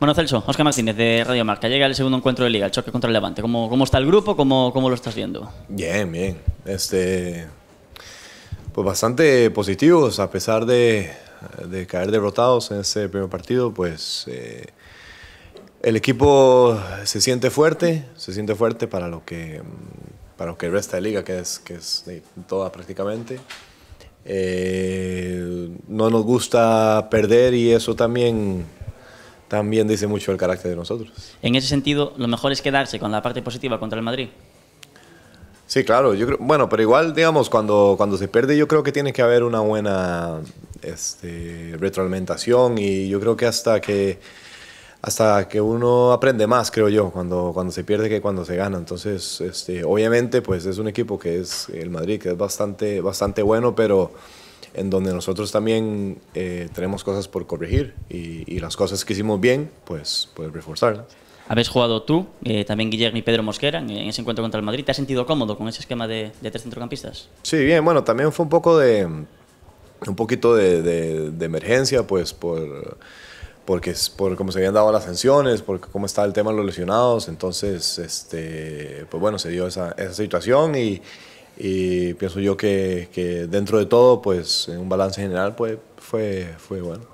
Bueno, Celso, Oscar Martínez de Radio Marca. Llega el segundo encuentro de Liga, el choque contra el Levante. ¿Cómo, está el grupo? ¿Cómo, lo estás viendo? Bien, bien. Este, pues bastante positivos, a pesar de, caer derrotados en ese primer partido, pues eh, el equipo se siente fuerte, se siente fuerte para lo que, para lo que resta de Liga, que es, que es toda prácticamente. Eh, no nos gusta perder y eso también también dice mucho el carácter de nosotros. En ese sentido, lo mejor es quedarse con la parte positiva contra el Madrid. Sí, claro, yo bueno, pero igual, digamos, cuando, cuando se pierde, yo creo que tiene que haber una buena este, retroalimentación y yo creo que hasta que hasta que uno aprende más, creo yo, cuando, cuando se pierde que cuando se gana. Entonces, este, obviamente, pues es un equipo que es el Madrid, que es bastante, bastante bueno, pero en donde nosotros también eh, tenemos cosas por corregir y, las cosas que hicimos bien, pues, poder pues reforzarlas. Habéis jugado tú, eh, también Guillermo y Pedro Mosquera, en ese encuentro contra el Madrid. ¿Te has sentido cómodo con ese esquema de, tres centrocampistas? Sí, bien, bueno, también fue un poco de un poquito de, emergencia, pues por porque por cómo se habían dado las sanciones, por cómo estaba el tema de los lesionados, entonces, este, pues bueno, se dio esa situación y, y pienso yo que, dentro de todo, pues en un balance general, pues fue, fue bueno.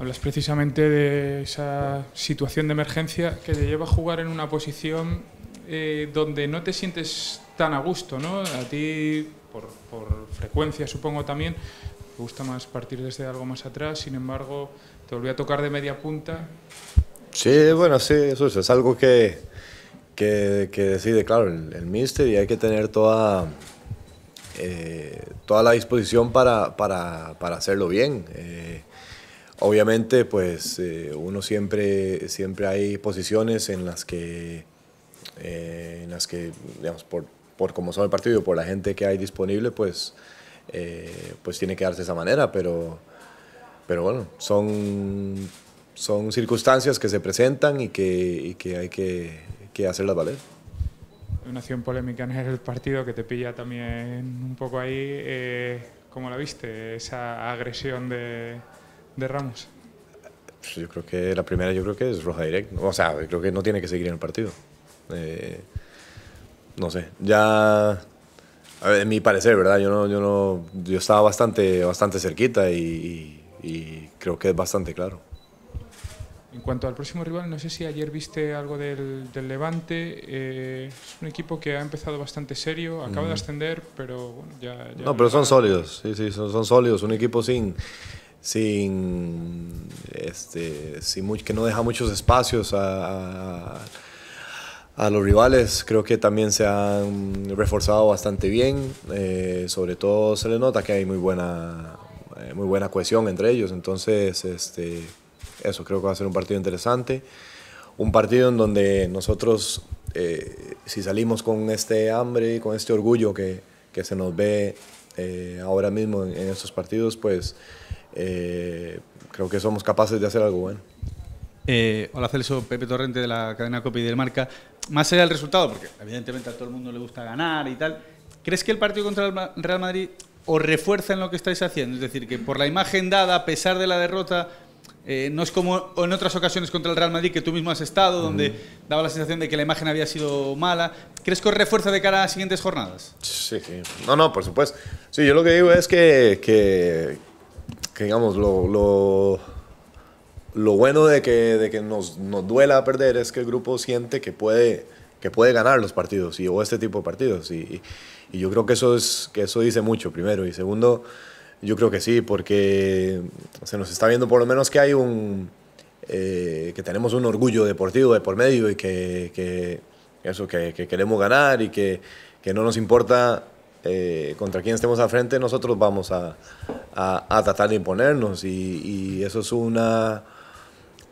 Hablas precisamente de esa situación de emergencia que te lleva a jugar en una posición eh, donde no te sientes tan a gusto, ¿no? A ti, por, por frecuencia supongo también, me gusta más partir desde algo más atrás, sin embargo, te volví a tocar de media punta. Sí, bueno, sí, eso es, algo que, que, que, decide, claro, el, el míster y hay que tener toda, eh, toda la disposición para, para, para hacerlo bien. Eh, obviamente, pues eh, uno siempre, siempre hay posiciones en las que, en las que digamos, por, por como son el partido, por la gente que hay disponible, pues eh, pues tiene que darse de esa manera, pero, pero bueno, son, son circunstancias que se presentan y que, y que hay que, que hacerlas valer una acción polémica en el partido que te pilla también un poco ahí. Eh, ¿Cómo la viste, esa agresión de, de Ramos? Pues yo creo que la primera yo creo que es roja directa. O sea, creo que no tiene que seguir en el partido. Eh, no sé, ya a en mi parecer, ¿verdad? Yo yo no, yo estaba bastante, bastante cerquita y, creo que es bastante claro. En cuanto al próximo rival, no sé si ayer viste algo del, Levante. Eh, es un equipo que ha empezado bastante serio, acaba de ascender, pero bueno, ya, No, pero son sólidos, sí, sí, son, sólidos. Un equipo sin, sin, este, sin que no deja muchos espacios a a los rivales. Creo que también se han reforzado bastante bien. Eh, sobre todo se le nota que hay muy buena, eh, muy buena cohesión entre ellos. Entonces, este, eso creo que va a ser un partido interesante. Un partido en donde nosotros, eh, si salimos con este hambre, con este orgullo que, que se nos ve ahora mismo en, estos partidos, pues creo que somos capaces de hacer algo bueno. hola Celso, Pepe Torrente de la cadena Copy del Marca más allá el resultado, porque evidentemente a todo el mundo le gusta ganar y tal, ¿crees que el partido contra el Real Madrid os refuerza en lo que estáis haciendo? Es decir, que por la imagen dada, a pesar de la derrota, eh, no es como en otras ocasiones contra el Real Madrid que tú mismo has estado, donde daba la sensación de que la imagen había sido mala. ¿Crees que os refuerza de cara a las siguientes jornadas? Sí, sí. No, no, por supuesto. Sí, yo lo que digo es que, que, que digamos, lo lo bueno de que, de que nos, nos, duela perder es que el grupo siente que puede, que puede ganar los partidos y, o este tipo de partidos. Y, yo creo que eso, es, que eso dice mucho, primero. Y segundo, yo creo que sí, porque se nos está viendo por lo menos que hay un. Eh, que tenemos un orgullo deportivo de por medio y que, eso, que, queremos ganar y que, no nos importa eh, contra quién estemos al frente, nosotros vamos a, a, a tratar de imponernos. y eso es una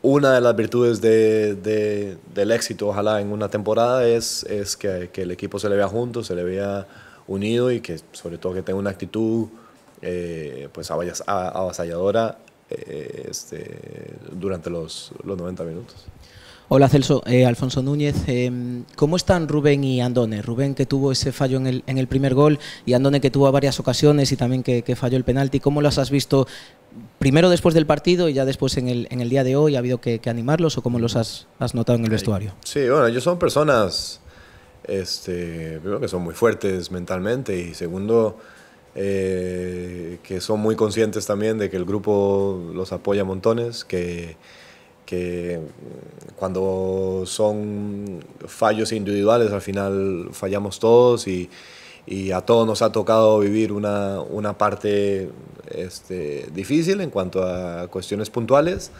una de las virtudes del éxito, ojalá, en una temporada es, que, el equipo se le vea junto, se le vea unido y que sobre todo que tenga una actitud eh, pues avasalladora eh, este, durante los 90 minutos. Hola Celso, eh, Alfonso Núñez. Em, ¿Cómo están Rubén y Andone? Rubén que tuvo ese fallo en el, en el primer gol y Andone que tuvo varias ocasiones y también que, falló el penalti. ¿Cómo los has visto primero después del partido y ya después en el, día de hoy? ¿Ha habido que, animarlos o cómo los has, notado en el vestuario? Sí, bueno, ellos son personas, este, primero que son muy fuertes mentalmente y segundo... Eh, que son muy conscientes también de que el grupo los apoya montones, que, que mm, cuando son fallos individuales al final fallamos todos y, y a todos nos ha tocado vivir una, una parte este, difícil en cuanto a cuestiones puntuales,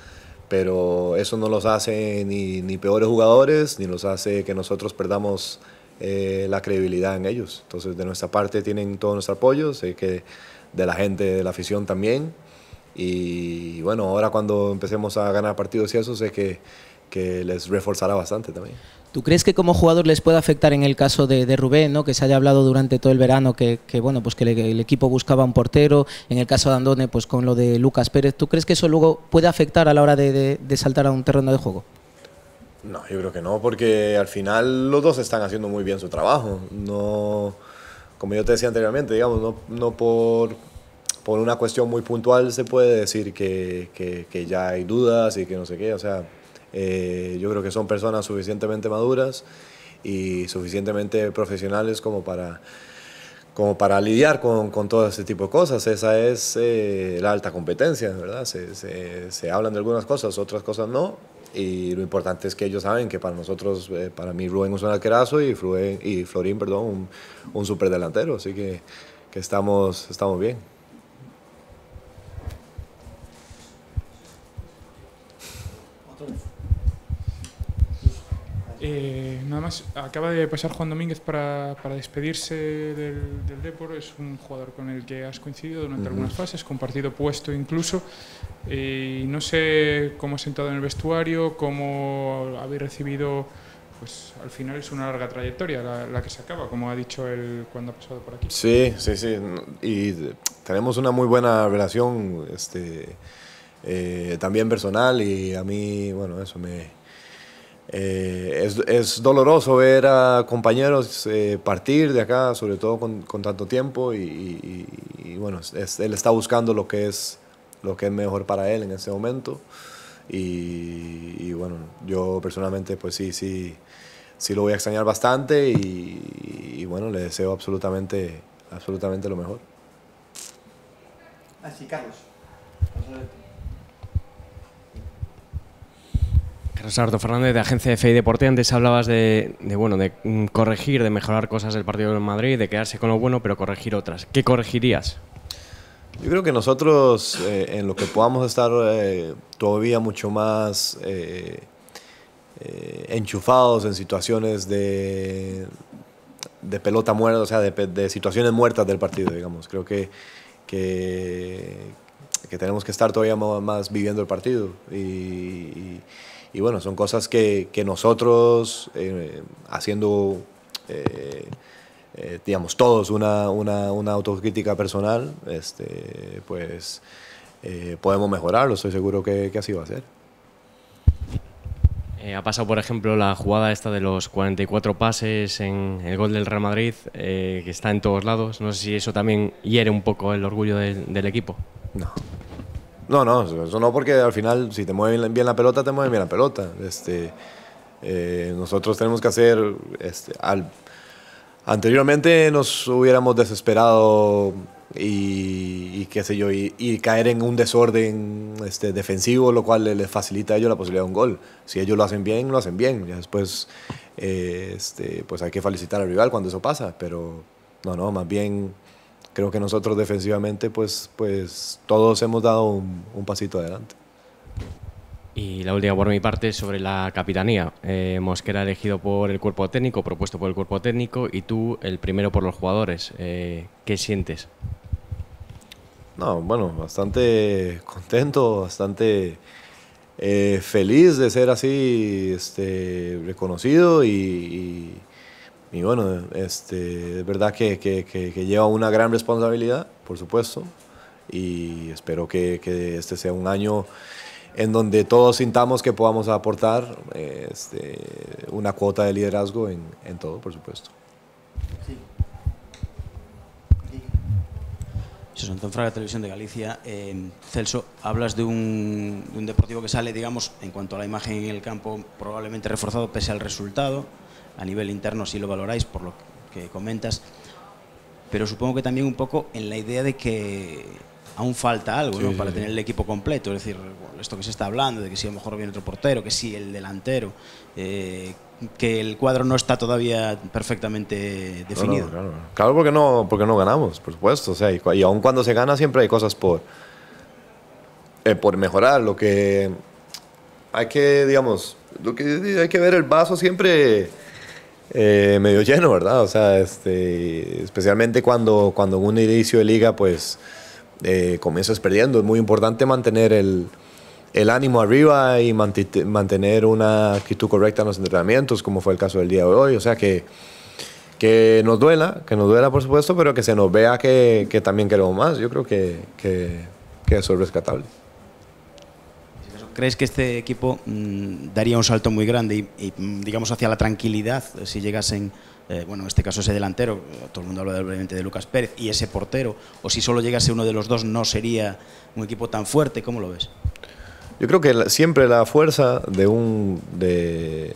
pero eso no los hace ni, ni peores jugadores, ni los hace que nosotros perdamos eh, la credibilidad en ellos. Entonces de nuestra parte tienen todo nuestro apoyo, sé que de la gente, de la afición también. Y bueno, ahora cuando empecemos a ganar partidos y eso, sé que, que les reforzará bastante también. ¿Tú crees que como jugador les puede afectar en el caso de, de Rubén, ¿no? que se haya hablado durante todo el verano que, que bueno, pues que el equipo buscaba un portero, en el caso de Andone, pues con lo de Lucas Pérez, ¿tú crees que eso luego puede afectar a la hora de, de, de saltar a un terreno de juego? No, yo creo que no, porque al final los dos están haciendo muy bien su trabajo. No, como yo te decía anteriormente, digamos, no, no por por una cuestión muy puntual se puede decir que, que, ya hay dudas y que no sé qué. O sea, eh, yo creo que son personas suficientemente maduras y suficientemente profesionales como para, como para lidiar con, con todo ese tipo de cosas. Esa es eh, la alta competencia, ¿verdad? Se, se, hablan de algunas cosas, otras cosas no. Y lo importante es que ellos saben que para nosotros, eh, para mí Rubén es un alquerazo y, y Florín, perdón, un, un superdelantero. Así que, que estamos, estamos bien. Eh, nada más, acaba de pasar Juan Domínguez para, para despedirse del, del Depor. Es un jugador con el que has coincidido durante algunas fases, compartido puesto incluso. y no sé cómo has sentado en el vestuario, cómo habéis recibido. Pues al final es una larga trayectoria la, que se acaba, como ha dicho él cuando ha pasado por aquí. Sí, sí, sí. Y tenemos una muy buena relación este, eh, también personal y a mí, bueno, eso me eh, es, es, doloroso ver a compañeros eh, partir de acá, sobre todo con, con tanto tiempo, y, bueno, él está buscando lo que, es, lo que es mejor para él en este momento. Y, y bueno, yo personalmente pues sí, sí, sí lo voy a extrañar bastante y, bueno, le deseo absolutamente, absolutamente lo mejor. Así, Carlos. Rosardo Fernández, de Agencia de FI Deporte. Antes hablabas de, bueno, de mm, corregir, de mejorar cosas del partido del Madrid, de quedarse con lo bueno, pero corregir otras. ¿Qué corregirías? Yo creo que nosotros, eh, en lo que podamos estar eh, todavía mucho más eh, enchufados en situaciones de, de pelota muerta, o sea, de, situaciones muertas del partido, digamos. Creo que, que, que tenemos que estar todavía más, viviendo el partido. y y bueno, son cosas que, que nosotros, eh, haciendo, eh, eh, digamos, todos una, una, una, autocrítica personal, este, pues podemos mejorarlo, estoy seguro que, que así va a ser. ha pasado, por ejemplo, la jugada esta de los 44 pases en el gol del Real Madrid, que está en todos lados. No sé si eso también hiere un poco el orgullo del equipo. No, no, no, eso no, porque al final, si te mueven bien la pelota, te mueven bien la pelota. Este, eh, nosotros tenemos que hacer. Este, al, anteriormente nos hubiéramos desesperado y, qué sé yo, y, caer en un desorden este, defensivo, lo cual les facilita a ellos la posibilidad de un gol. Si ellos lo hacen bien, lo hacen bien. después, eh, este, pues hay que felicitar al rival cuando eso pasa, pero no, no, más bien creo que nosotros defensivamente, pues, pues todos hemos dado un, pasito adelante. Y la última por mi parte sobre la capitanía. Eh, Mosquera elegido por el cuerpo técnico, propuesto por el cuerpo técnico, y tú el primero por los jugadores. Eh, ¿Qué sientes? No, bueno, bastante contento, bastante eh, feliz de ser así este, reconocido y y bueno, este, es verdad que, que, que, lleva una gran responsabilidad, por supuesto, y espero que, este sea un año en donde todos sintamos que podamos aportar este, una cuota de liderazgo en, en todo, por supuesto. Sí. José Fraga, Televisión de Galicia. Celso, hablas de un, de un, deportivo que sale, digamos, en cuanto a la imagen en el campo, probablemente reforzado pese al resultado a nivel interno si lo valoráis por lo que comentas, pero supongo que también un poco en la idea de que aún falta algo para tener el equipo completo, es decir, esto que se está hablando, de que si a lo mejor viene otro portero, que si el delantero, eh, que el cuadro no está todavía perfectamente definido. Claro, claro. claro, porque, no, porque no ganamos, por supuesto, o sea, y, y aun cuando se gana siempre hay cosas por, eh, por mejorar, lo que hay que, digamos, lo que hay que ver el vaso siempre eh, medio lleno, ¿verdad? O sea, este, especialmente cuando, cuando un inicio de liga, pues eh, comienzas perdiendo. Es muy importante mantener el, ánimo arriba y mantener una actitud correcta en los entrenamientos, como fue el caso del día de hoy. O sea, que, que nos duela, que nos duela, por supuesto, pero que se nos vea que, también queremos más. Yo creo que, que, que eso es rescatable. ¿Crees que este equipo mm, daría un salto muy grande y, mm, digamos, hacia la tranquilidad si llegasen, eh, bueno, en este caso ese delantero, todo el mundo habla obviamente de Lucas Pérez, y ese portero, o si solo llegase uno de los dos no sería un equipo tan fuerte? ¿Cómo lo ves? Yo creo que siempre la fuerza de, un, de,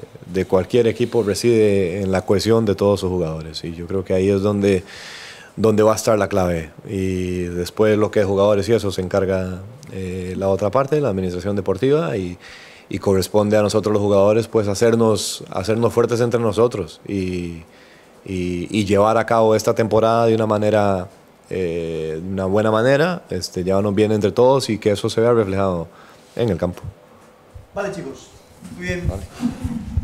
cualquier equipo reside en la cohesión de todos sus jugadores. Y yo creo que ahí es donde, donde va a estar la clave. Y después lo que es jugadores y eso se encarga eh, la otra parte, la administración deportiva, y, corresponde a nosotros los jugadores pues hacernos, hacernos fuertes entre nosotros y, llevar a cabo esta temporada de una manera, eh, una buena manera, este, llevarnos bien entre todos y que eso se vea reflejado en el campo. Vale chicos, muy bien. Vale.